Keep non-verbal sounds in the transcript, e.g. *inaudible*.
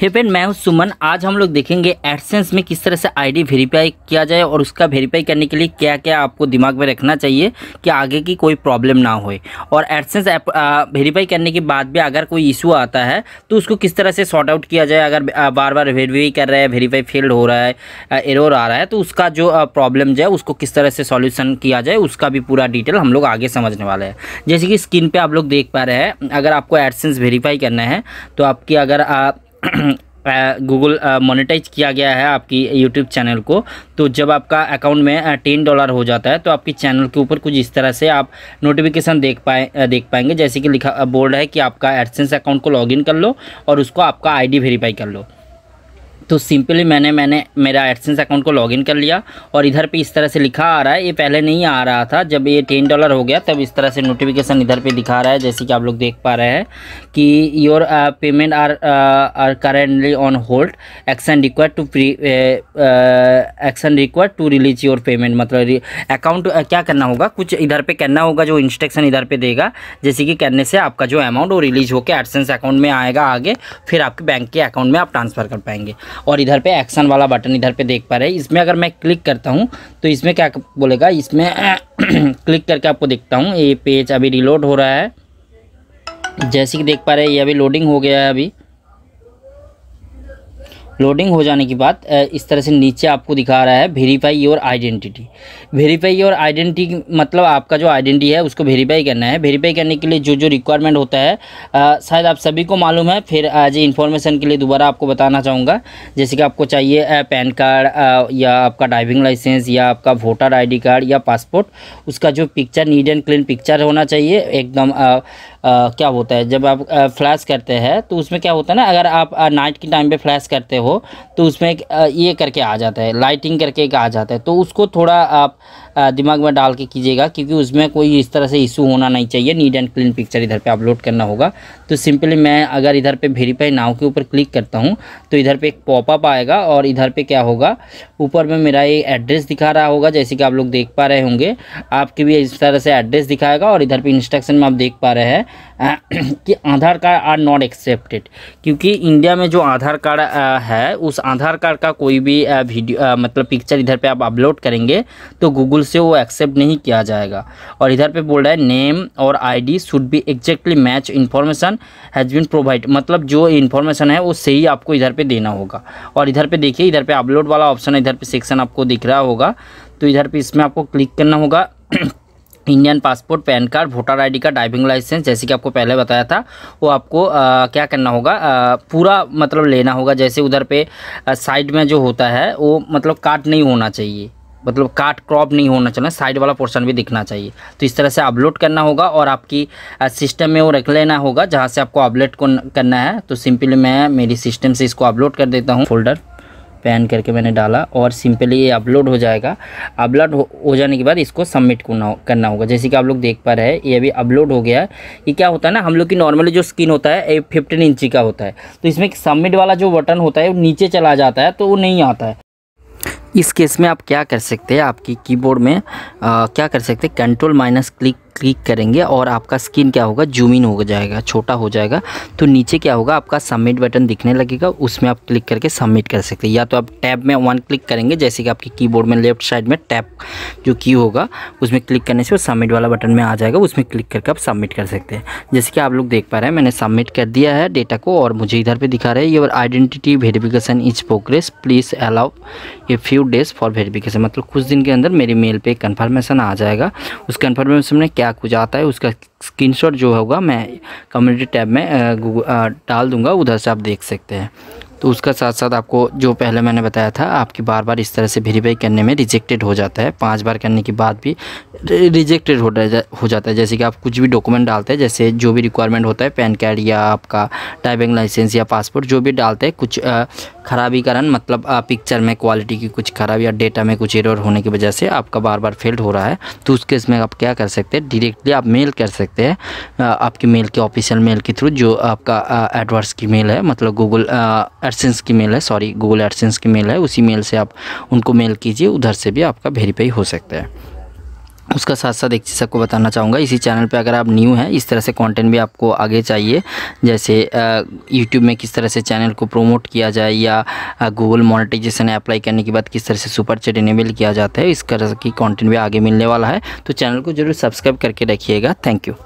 हे friend मैं हूं सुमन आज हम लोग देखेंगे एडसेंस में किस तरह से आईडी वेरीफाई किया जाए और उसका वेरीफाई करने के लिए क्या क्या आपको दिमाग में रखना चाहिए कि आगे की कोई प्रॉब्लम ना हो और एडसेंस वेरीफाई करने के बाद भी अगर कोई इशू आता है तो उसको किस तरह से शॉर्ट आउट किया जाए अगर बार बार वेरीफाई कर रहा है वेरीफाई फेल्ड हो रहा है एरोर आ रहा है तो उसका जो प्रॉब्लम जो है उसको किस तरह से सॉल्यूशन किया जाए उसका भी पूरा डिटेल हम लोग आगे समझने वाले हैं जैसे कि स्क्रीन पर आप लोग देख पा रहे हैं अगर आपको एडसेंस वेरीफाई करना है तो आपकी अगर गूगल *clears throat* मोनेटाइज किया गया है आपकी यूट्यूब चैनल को तो जब आपका अकाउंट में टेन डॉलर हो जाता है तो आपकी चैनल के ऊपर कुछ इस तरह से आप नोटिफिकेशन देख पाए देख पाएंगे जैसे कि लिखा बोल रहा है कि आपका एडसेंस अकाउंट को लॉगिन कर लो और उसको आपका आईडी वेरीफाई कर लो तो सिंपली मैंने मैंने मेरा एडसेंस अकाउंट को लॉगिन कर लिया और इधर पे इस तरह से लिखा आ रहा है ये पहले नहीं आ रहा था जब ये टेन डॉलर हो गया तब इस तरह से नोटिफिकेशन इधर पे दिखा रहा है जैसे कि आप लोग देख पा रहे हैं कि your payment are are currently on hold action require to action require to release your payment मतलब अकाउंट uh, क्या करना होगा कुछ इधर पर करना होगा जो इंस्ट्रक्शन इधर पर देगा जैसे कि करने से आपका जो अमाउंट वो रिलीज होकर एडसेंस अकाउंट में आएगा आगे फिर आपके बैंक के अकाउंट में आप ट्रांसफ़र कर पाएंगे और इधर पे एक्शन वाला बटन इधर पे देख पा रहे हैं इसमें अगर मैं क्लिक करता हूँ तो इसमें क्या बोलेगा इसमें क्लिक *clears throat* करके आपको देखता हूँ ये पेज अभी रिलोड हो रहा है जैसे कि देख पा रहे हैं ये अभी लोडिंग हो गया है अभी लोडिंग हो जाने के बाद इस तरह से नीचे आपको दिखा रहा है verify your identity verify your identity मतलब आपका जो आइडेंटिटी है उसको वेरीफाई करना है वेरीफाई करने के लिए जो जो रिक्वायरमेंट होता है शायद आप सभी को मालूम है फिर आज इन्फॉर्मेशन के लिए दोबारा आपको बताना चाहूँगा जैसे कि आपको चाहिए पैन कार्ड या आपका ड्राइविंग लाइसेंस या आपका वोटर आई कार्ड या पासपोर्ट उसका जो picture neat and clean picture होना चाहिए एकदम आ, क्या होता है जब आप फ्लैश करते हैं तो उसमें क्या होता है ना अगर आप नाइट के टाइम पे फ्लैश करते हो तो उसमें एक, आ, ये करके आ जाता है लाइटिंग करके एक आ जाता है तो उसको थोड़ा आप दिमाग में डाल के कीजिएगा क्योंकि उसमें कोई इस तरह से इशू होना नहीं चाहिए नीट एंड क्लीन पिक्चर इधर पे अपलोड करना होगा तो सिंपली मैं अगर इधर पे वेरीफाई नाव के ऊपर क्लिक करता हूँ तो इधर पे एक पॉपअप आएगा और इधर पे क्या होगा ऊपर में मेरा ये एड्रेस दिखा रहा होगा जैसे कि आप लोग देख पा रहे होंगे आपके भी इस तरह से एड्रेस दिखाएगा और इधर पर इंस्ट्रक्शन में आप देख पा रहे हैं *clears throat* कि Aadhaar card are not accepted क्योंकि इंडिया में जो आधार कार्ड है उस आधार कार्ड का कोई भी वीडियो मतलब पिक्चर इधर पर आप अपलोड करेंगे तो गूगल से वो एक्सेप्ट नहीं किया जाएगा और इधर पे बोल रहा है नेम और ID should be exactly match information has been provide मतलब जो इन्फॉर्मेशन है वो सही आपको इधर पे देना होगा और इधर पे देखिए इधर पे अपलोड वाला ऑप्शन है इधर पे सेक्शन आपको दिख रहा होगा तो इधर पे इसमें आपको क्लिक करना होगा Indian passport PAN card voter ID का ड्राइविंग लाइसेंस जैसे कि आपको पहले बताया था वो आपको आ, क्या करना होगा आ, पूरा मतलब लेना होगा जैसे उधर पे साइड में जो होता है वो मतलब काट नहीं होना चाहिए मतलब काट क्रॉप नहीं होना चाहिए साइड वाला पोर्शन भी दिखना चाहिए तो इस तरह से अपलोड करना होगा और आपकी सिस्टम में वो रख लेना होगा जहाँ से आपको अपलोड करना है तो सिंपली मैं मेरी सिस्टम से इसको अपलोड कर देता हूँ फोल्डर पैन करके मैंने डाला और सिंपली ये अपलोड हो जाएगा अपलोड हो, जाने के बाद इसको सबमिट करना होगा जैसे कि आप लोग देख पा रहे हैं ये अभी अपलोड हो गया है ये क्या होता है ना हम लोग की नॉर्मली जो स्किन होता है ये फिफ्टीन इंची का होता है तो इसमें सबमिट वाला जो बटन होता है वो नीचे चला जाता है तो वो नहीं आता है इस केस में आप क्या कर सकते हैं आपकी कीबोर्ड में आ, क्या कर सकते हैं कंट्रोल माइनस क्लिक क्लिक करेंगे और आपका स्क्रीन क्या होगा जूम इन हो जाएगा छोटा हो जाएगा तो नीचे क्या होगा आपका सबमिट बटन दिखने लगेगा उसमें आप क्लिक करके सबमिट कर सकते हैं या तो आप टैब में वन क्लिक करेंगे जैसे कि आपके कीबोर्ड में लेफ्ट साइड में टैप जो की होगा उसमें क्लिक करने से वो सबमिट वाला बटन में आ जाएगा उसमें क्लिक करके आप सबमिट कर सकते हैं जैसे कि आप लोग देख पा रहे हैं मैंने सबमिट कर दिया है डेटा को और मुझे इधर पर दिखा रहा है your identity verification is progress please allow a few days for verification मतलब कुछ दिन के अंदर मेरी मेल पर कन्फर्मेशन आ जाएगा उस कन्फर्मेशन में क्या क्या कुछ आता है उसका स्क्रीनशॉट जो होगा मैं कम्युनिटी टैब में डाल दूंगा उधर से आप देख सकते हैं तो उसका साथ साथ आपको जो पहले मैंने बताया था आपकी बार बार इस तरह से वेरीफाई करने में रिजेक्टेड हो जाता है पांच बार करने के बाद भी रिजेक्टेड हो हो जाता है जैसे कि आप कुछ भी डॉक्यूमेंट डालते हैं जैसे जो भी रिक्वायरमेंट होता है पैन कार्ड या आपका ड्राइविंग लाइसेंस या पासपोर्ट जो भी डालते हैं कुछ ख़राबी कारण मतलब पिक्चर में क्वालिटी की कुछ खराब या डेटा में कुछ एरर होने की वजह से आपका बार बार फेल्ड हो रहा है तो उस केस में आप क्या कर सकते हैं डायरेक्टली आप मेल कर सकते हैं आपकी मेल के ऑफिशियल मेल के थ्रू जो आपका एडवर्स की मेल है मतलब गूगल एडसेंस की मेल है सॉरी गूगल एडसेंस की मेल है उसी मेल से आप उनको मेल कीजिए उधर से भी आपका वेरीफाई हो सकता है उसका साथ साथ एक चीज़ आपको बताना चाहूँगा इसी चैनल पे अगर आप न्यू हैं इस तरह से कंटेंट भी आपको आगे चाहिए जैसे यूट्यूब में किस तरह से चैनल को प्रोमोट किया जाए या गूगल मोनेटाइजेशन अप्लाई करने के बाद किस तरह से सुपर चेट इनेबल किया जाता है इस तरह की कॉन्टेंट भी आगे मिलने वाला है तो चैनल को ज़रूर सब्सक्राइब करके रखिएगा थैंक यू